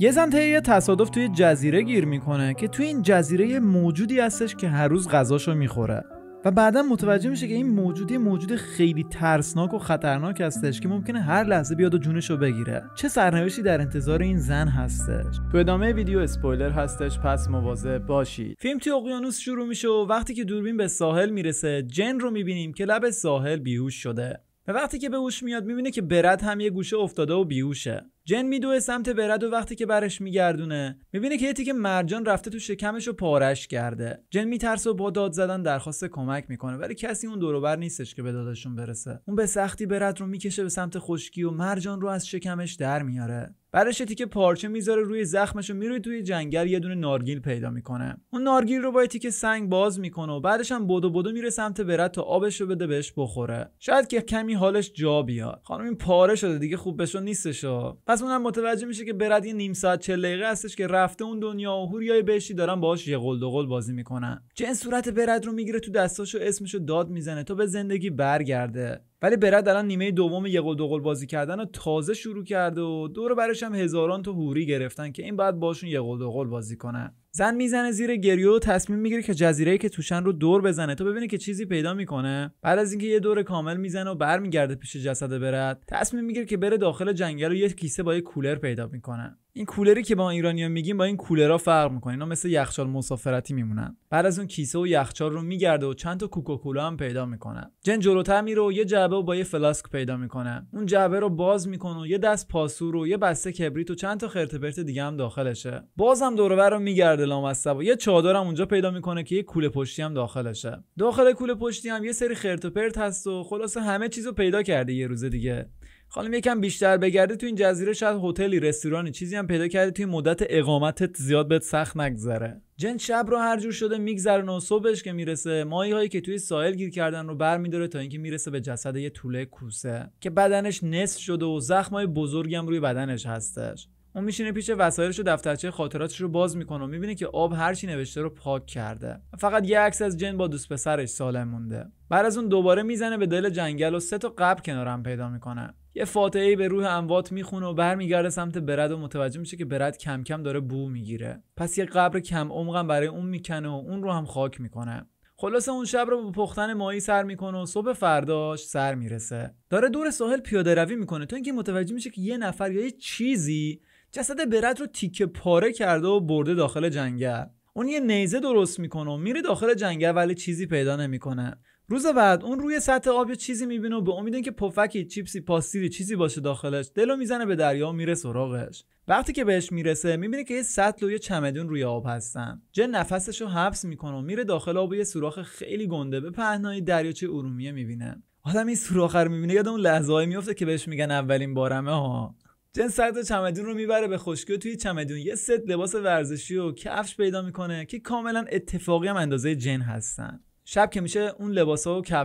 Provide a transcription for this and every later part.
یه زن طی تصادف توی جزیره گیر میکنه که توی این جزیره موجودی هستش که هر روز غذاشو میخوره و بعدا متوجه میشه که این موجودی موجود خیلی ترسناک و خطرناک هستش که ممکنه هر لحظه بیاد و جونشو بگیره چه سرنوشتی در انتظار این زن هستش تو ادامه ویدیو اسپویلر هستش پس مواظب باشید فیلم توی اقیانوس شروع میشه و وقتی که دوربین به ساحل میرسه جن رو میبینیم که لب ساحل بیهوش شده و وقتی که به هوش میاد میبینه که برد هم یه گوشه افتاده و بیهوشه جن میدوه سمت برد و وقتی که برش میگردونه میبینه که یه که مرجان رفته تو شکمش و پارش کرده جن میترسه و با داد زدن درخواست کمک میکنه ولی کسی اون دوروبر نیستش که به دادشون برسه اون به سختی برد رو میکشه به سمت خشکی و مرجان رو از شکمش در میاره برش تیک پارچه میذاره روی زخمش و میره توی جنگل یه دونه نارگیل پیدا میکنه اون نارگیل رو با تیکه سنگ باز میکنه و بعدش هم بدو بدو میره سمت برد تا آبش رو بده بهش بخوره شاید که کمی حالش جا بیاد خانم این پاره شده دیگه خوب بشو نیستش پس اونم متوجه میشه که برد یه نیم ساعت چه دقیقه هستش که رفته اون دنیا و هوریای بهشتی دارن باهاش یه قل بازی میکنن جن صورت برد رو میگیره تو دستاش و داد میزنه تا به زندگی برگرده ولی برد الان نیمه دوم یه گل بازی کردن رو تازه شروع کرده و دور برش هم هزاران تا هوری گرفتن که این بعد باشون یه گل بازی کنن زن میزنه زیر گریه و تصمیم میگیره که جزیره که توشن رو دور بزنه تا ببینه که چیزی پیدا میکنه بعد از اینکه یه دور کامل میزنه و برمیگرده پیش جسد برد تصمیم میگیره که بره داخل جنگل و یه کیسه با یه کولر پیدا میکنه این کولری که با ایرانیا میگیم با این کولرها فرق میکنه اینا مثل یخچال مسافرتی میمونن بعد از اون کیسه و یخچال رو میگرده و چند تا کوکاکولا هم پیدا میکنه جن جلوتر میره و یه جعبه و با یه فلاسک پیدا میکنه اون جعبه رو باز میکنه و یه دست پاسور و یه بسته کبریت و چند تا خرتپرت دیگه هم داخلشه بازم دور رو میگرده کرده لامصب یه چادرم اونجا پیدا میکنه که یه کوله پشتی هم داخلشه داخل کوله پشتی هم یه سری خرت و پرت هست و خلاص همه چیزو پیدا کرده یه روز دیگه خانم یکم بیشتر بگرده تو این جزیره شاید هتلی رستورانی چیزی هم پیدا کرده توی مدت اقامتت زیاد بهت سخت نگذره جن شب رو هر جور شده میگذرن و صبحش که میرسه ماهی هایی که توی ساحل گیر کردن رو برمیداره تا اینکه میرسه به جسد یه طوله کوسه که بدنش نصف شده و زخمای بزرگم روی بدنش هستش اون میشینه پیش وسایلش و دفترچه خاطراتش رو باز میکنه و میبینه که آب هرچی نوشته رو پاک کرده فقط یه عکس از جن با دوست پسرش سالم مونده بعد از اون دوباره میزنه به دل جنگل و سه تا قبر کنارم پیدا میکنه یه فاتحه به روح اموات میخونه و برمیگرده سمت برد و متوجه میشه که برد کم کم داره بو میگیره پس یه قبر کم عمقم برای اون میکنه و اون رو هم خاک میکنه خلاصه اون شب رو با پختن ماهی سر میکنه و صبح فرداش سر میرسه داره دور ساحل پیاده روی میکنه تا اینکه متوجه میشه که یه نفر یا یه چیزی جسد برد رو تیکه پاره کرده و برده داخل جنگل اون یه نیزه درست میکنه و میره داخل جنگل ولی چیزی پیدا نمیکنه روز بعد اون روی سطح آب یه چیزی میبینه و به امید اینکه پفکی چیپسی پاستیری چیزی باشه داخلش دلو میزنه به دریا و میره سراغش وقتی که بهش میرسه میبینه که یه سطل و یه چمدون روی آب هستن جن نفسش رو حبس میکنه و میره داخل آب و یه سوراخ خیلی گنده به پهنای دریاچه ارومیه میبینه آدم این سوراخ رو میبینه یاد اون لحظه میفته که بهش میگن اولین بارمه ها جن و چمدون رو میبره به خشکی توی چمدون یه ست لباس ورزشی و کفش پیدا میکنه که کاملا اتفاقی هم اندازه جن هستن شب که میشه اون ها و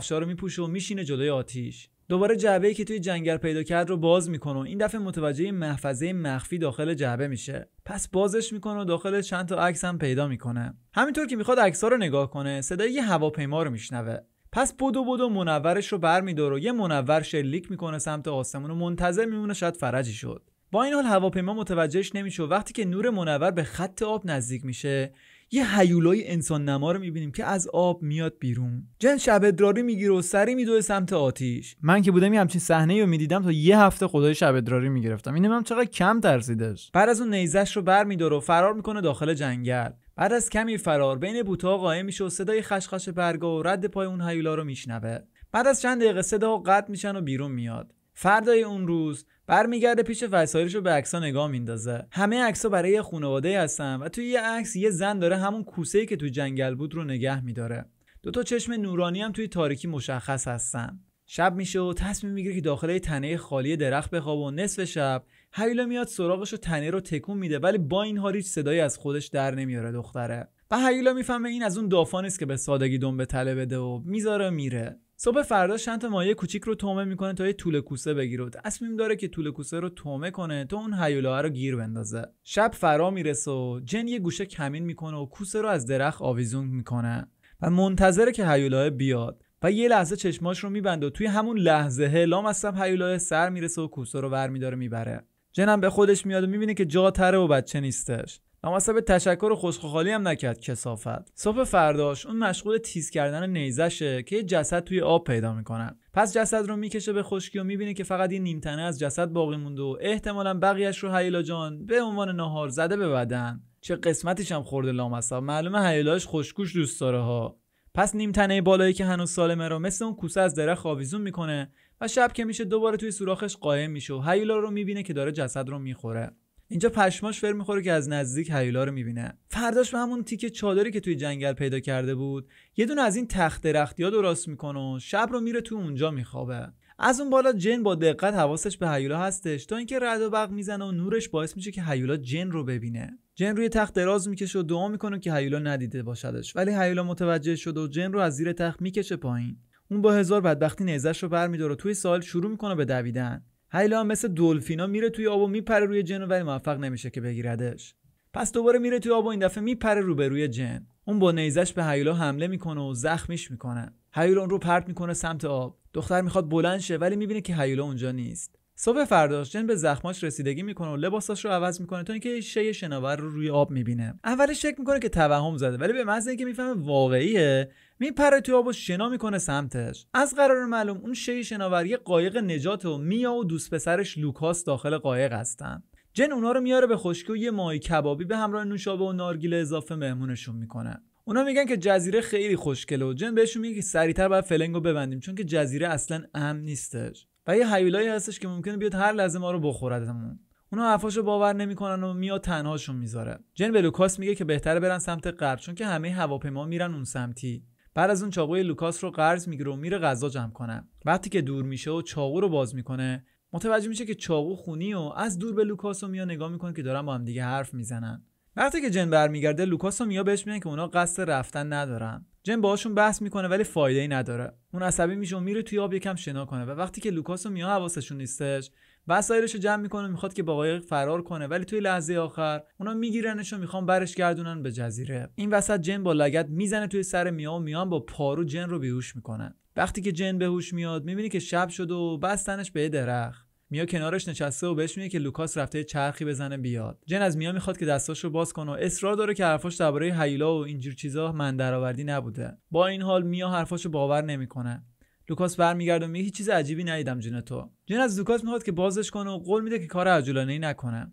ها رو میپوشه و میشینه جلوی آتیش دوباره جعبه‌ای که توی جنگل پیدا کرد رو باز میکنه و این دفعه متوجه محفظه مخفی داخل جعبه میشه پس بازش میکنه و داخل چند تا عکس هم پیدا میکنه همینطور که میخواد عکس‌ها رو نگاه کنه صدای یه هواپیما رو میشنوه پس بدو بدو منورش رو برمیدار و یه منور شلیک میکنه سمت آسمون و منتظر میمونه شاید فرجی شد با این حال هواپیما متوجهش نمیشه وقتی که نور منور به خط آب نزدیک میشه یه هیولای انسان نما رو میبینیم که از آب میاد بیرون جن شب ادراری میگیره و سری میدوه سمت آتیش من که بودم یه همچین صحنه رو میدیدم تا یه هفته خدای شب ادراری میگرفتم اینم هم چقدر کم ترسیدش بعد از اون نیزش رو برمیداره و فرار میکنه داخل جنگل بعد از کمی فرار بین بوتا قایم میشه و صدای خشخش برگا و رد پای اون هیولا رو میشنوه بعد از چند دقیقه صدا قطع میشن و بیرون میاد فردای اون روز برمیگرده پیش وسایلش رو به عکس‌ها نگاه میندازه همه عکس‌ها برای خانواده هستن و توی یه عکس یه زن داره همون کوسه که تو جنگل بود رو نگه میداره دو تا چشم نورانی هم توی تاریکی مشخص هستن شب میشه و تصمیم میگیره که داخل تنه خالی درخت بخوابه و نصف شب هیولا میاد سراغش و تنه رو تکون میده ولی با این حال هیچ صدایی از خودش در نمیاره دختره و هیولا میفهمه این از اون دافان است که به سادگی دم به تله بده و میذاره میره صبح فردا چند مایه کوچیک رو تومه میکنه تا یه طول کوسه بگیره اسمیم تصمیم داره که طول کوسه رو تومه کنه تا اون هیولا رو گیر بندازه شب فرا میرسه و جن یه گوشه کمین میکنه و کوسه رو از درخت آویزون میکنه و منتظره که هیولا بیاد و یه لحظه چشماش رو میبنده و توی همون لحظه لام از سب سر میرسه و کوسه رو ور میبره جنم به خودش میاد و میبینه که جا تره و بچه نیستش اما به تشکر و خوشخالی هم نکرد کسافت صبح فرداش اون مشغول تیز کردن نیزشه که یه جسد توی آب پیدا میکنن پس جسد رو میکشه به خشکی و میبینه که فقط یه نیمتنه از جسد باقی مونده و احتمالا بقیهش رو حیلا جان به عنوان نهار زده به بدن چه قسمتیشم هم خورده لامصب معلومه حیلاش خشکوش دوست داره ها پس نیمتنه بالایی که هنوز سالمه رو مثل اون کوسه از درخت آویزون میکنه و شب که میشه دوباره توی سوراخش قائم میشه و هیولا رو میبینه که داره جسد رو میخوره اینجا پشماش فر میخوره که از نزدیک هیولا رو میبینه فرداش به همون تیک چادری که توی جنگل پیدا کرده بود یه دونه از این تخت درختی ها درست میکنه و شب رو میره تو اونجا میخوابه از اون بالا جن با دقت حواسش به هیولا هستش تا اینکه رد و برق میزنه و نورش باعث میشه که هیولا جن رو ببینه جن روی تخت دراز میکشه و دعا میکنه که هیولا ندیده باشدش ولی هیولا متوجه شده و جن رو از زیر تخت میکشه پایین اون با هزار بدبختی نیزش رو برمیداره توی سال شروع میکنه به دویدن هیلا مثل دلفینا میره توی آب و میپره روی جن ولی موفق نمیشه که بگیردش پس دوباره میره توی آب و این دفعه میپره روی جن اون با نیزش به هیولا حمله میکنه و زخمیش میکنه هیولا اون رو پرت میکنه سمت آب دختر میخواد بلند شه ولی میبینه که هیولا اونجا نیست صبح فرداش جن به زخماش رسیدگی میکنه و لباساش رو عوض میکنه تا اینکه شی شناور رو روی آب میبینه اولش شک میکنه که توهم زده ولی به محض اینکه میفهمه واقعیه میپره توی آب و شنا میکنه سمتش از قرار معلوم اون شی شناور یه قایق نجات و میا و دوست پسرش لوکاس داخل قایق هستن جن اونا رو میاره به خشکی و یه ماهی کبابی به همراه نوشابه و نارگیل اضافه مهمونشون میکنه اونا میگن که جزیره خیلی خوشگله و جن بهشون میگه سریعتر باید فلنگو ببندیم چون که جزیره اصلا امن نیستش و یه حیولایی هستش که ممکنه بیاد هر لحظه ما رو بخوردمون اونا حرفاشو باور نمیکنن و میاد تنهاشون میذاره جن به لوکاس میگه که بهتره برن سمت غرب چون که همه هواپیما میرن اون سمتی بعد از اون چاقوی لوکاس رو قرض میگیره و میره غذا جمع کنه وقتی که دور میشه و چاقو رو باز میکنه متوجه میشه که چاقو خونی و از دور به لوکاس و میا نگاه میکنه که دارن با هم دیگه حرف میزنن وقتی که جن برمیگرده لوکاس و میا بهش میگن که اونا قصد رفتن ندارن جن باهاشون بحث میکنه ولی فایده ای نداره اون عصبی میشه و میره توی آب یکم شنا کنه و وقتی که لوکاس و میا حواسشون نیستش وسایلش رو جمع میکنه میخواد که با قایق فرار کنه ولی توی لحظه آخر اونا میگیرنش و میخوان برش گردونن به جزیره این وسط جن با لگت میزنه توی سر میا و میان با پارو جن رو بیهوش میکنه. وقتی که جن به هوش میاد میبینی که شب شده و بستنش به درخت میا کنارش نشسته و بهش میگه که لوکاس رفته چرخی بزنه بیاد جن از میا میخواد که دستاشو باز کنه و اصرار داره که حرفاش درباره هیولا و اینجور چیزا من درآوردی نبوده با این حال میا حرفاشو باور نمیکنه لوکاس برمیگرده و میگه هیچ چیز عجیبی ندیدم جن تو جن از لوکاس میخواد که بازش کنه و قول میده که کار عجولانه ای نکنه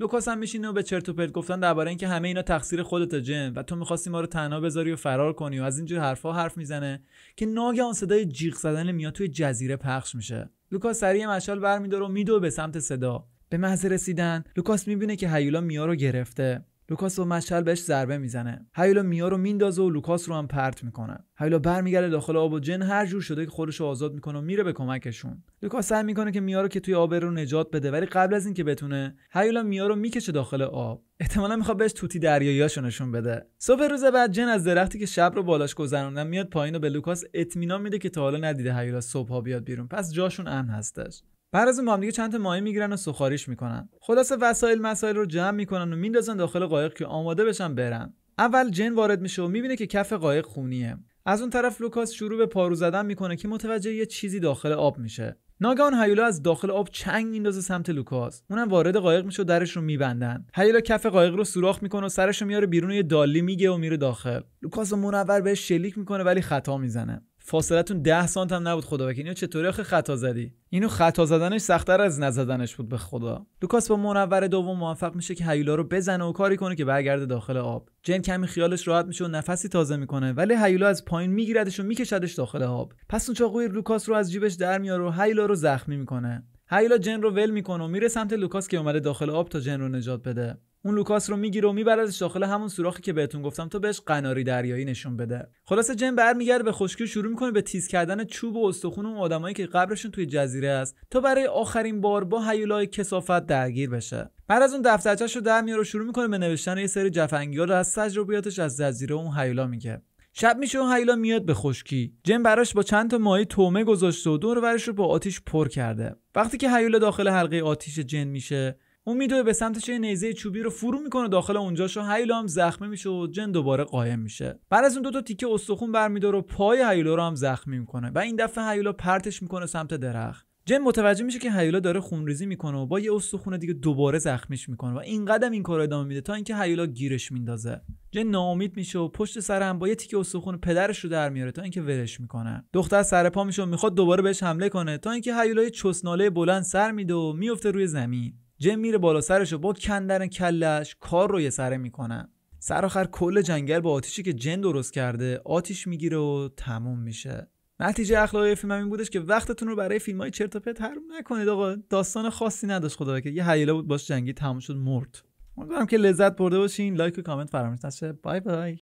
لوکاس هم میشینه و به چرت و پرت گفتن درباره اینکه همه اینا تقصیر خودت جن و تو میخواستی ما رو تنها بذاری و فرار کنی و از اینجور حرفها حرف میزنه که ناگهان صدای جیغ زدن میاد توی جزیره پخش میشه لوکاس سریع مشال برمیداره و میدوه به سمت صدا به محض رسیدن لوکاس میبینه که هیولا میا رو گرفته لوکاس با مشعل بهش ضربه میزنه هیولا میا رو میندازه و لوکاس رو هم پرت میکنه هیولا برمیگرده داخل آب و جن هر جور شده که خودش رو آزاد میکنه و میره به کمکشون لوکاس سعی میکنه که میا رو که توی آب رو نجات بده ولی قبل از اینکه بتونه هیولا میا رو میکشه داخل آب احتمالا میخواد بهش توتی دریاییاشو نشون بده صبح روز بعد جن از درختی که شب رو بالاش گذروندن میاد پایین و به لوکاس اطمینان میده که تا حالا ندیده هیولا صبحها بیاد بیرون پس جاشون امن هستش بعد از اون با هم دیگه چند تا ماهی میگیرن و سخاریش میکنن خلاصه وسایل مسائل رو جمع میکنن و میندازن داخل قایق که آماده بشن برن اول جن وارد میشه و میبینه که کف قایق خونیه از اون طرف لوکاس شروع به پارو زدن میکنه که متوجه یه چیزی داخل آب میشه ناگهان هیولا از داخل آب چنگ میندازه سمت لوکاس اونم وارد قایق میشه و درش رو میبندن هیولا کف قایق رو سوراخ میکنه و سرش رو میاره بیرون و یه دالی میگه و میره داخل لوکاس منور بهش شلیک میکنه ولی خطا میزنه فاصلتون ده سانت هم نبود خدا اینو چطوری آخه خطا زدی اینو خطا زدنش سختتر از نزدنش بود به خدا لوکاس با منور دوم موفق میشه که هیولا رو بزنه و کاری کنه که برگرده داخل آب جن کمی خیالش راحت میشه و نفسی تازه میکنه ولی هیولا از پایین میگیردش و میکشدش داخل آب پس اون چاقوی لوکاس رو از جیبش در میاره و هیولا رو زخمی میکنه هیولا جن رو ول میکنه و میره سمت لوکاس که اومده داخل آب تا جن رو نجات بده اون لوکاس رو میگیره و میبردش داخل همون سوراخی که بهتون گفتم تا بهش قناری دریایی نشون بده خلاصه جن برمیگرده به خشکی و شروع میکنه به تیز کردن چوب و استخون اون آدمایی که قبرشون توی جزیره است تا برای آخرین بار با هیولای کسافت درگیر بشه بعد از اون دفترچش رو در میاره و شروع میکنه به نوشتن یه سری جفنگی رو از تجربیاتش از جزیره اون هیولا میگه شب میشه اون هیولا میاد به خشکی جن براش با چند تا ماهی تومه گذاشته و دور ورش رو با آتیش پر کرده وقتی که هیولا داخل حلقه آتیش جن میشه اون میدوه به سمت چه نیزه چوبی رو فرو میکنه داخل اونجاشو هیولا هم زخمی میشه و جن دوباره قایم میشه بعد از اون دوتا تیکه استخون برمیداره و پای هیولا رو هم زخمی میکنه و این دفعه هیولا پرتش میکنه سمت درخت جن متوجه میشه که هیولا داره خونریزی میکنه و با یه استخون دیگه دوباره زخمیش میکنه و این قدم این کار ادامه میده تا اینکه هیولا گیرش میندازه جن ناامید میشه و پشت سر هم با یه تیکه استخون پدرش رو در میاره تا اینکه ولش میکنه دختر سر پا میشه و میخواد دوباره بهش حمله کنه تا اینکه هیولای چسناله بلند سر میده و میفته روی زمین جم میره بالا سرش و با کندن کلش کار رو یه سره میکنن سر آخر کل جنگل با آتیشی که جن درست کرده آتیش میگیره و تموم میشه نتیجه اخلاقی فیلم هم این بودش که وقتتون رو برای فیلم های چرت و پرت حرم نکنید آقا داستان خاصی نداشت خدا که یه حیله بود باش جنگی تموم شد مرد امیدوارم که لذت برده باشین لایک و کامنت فراموش نشه بای بای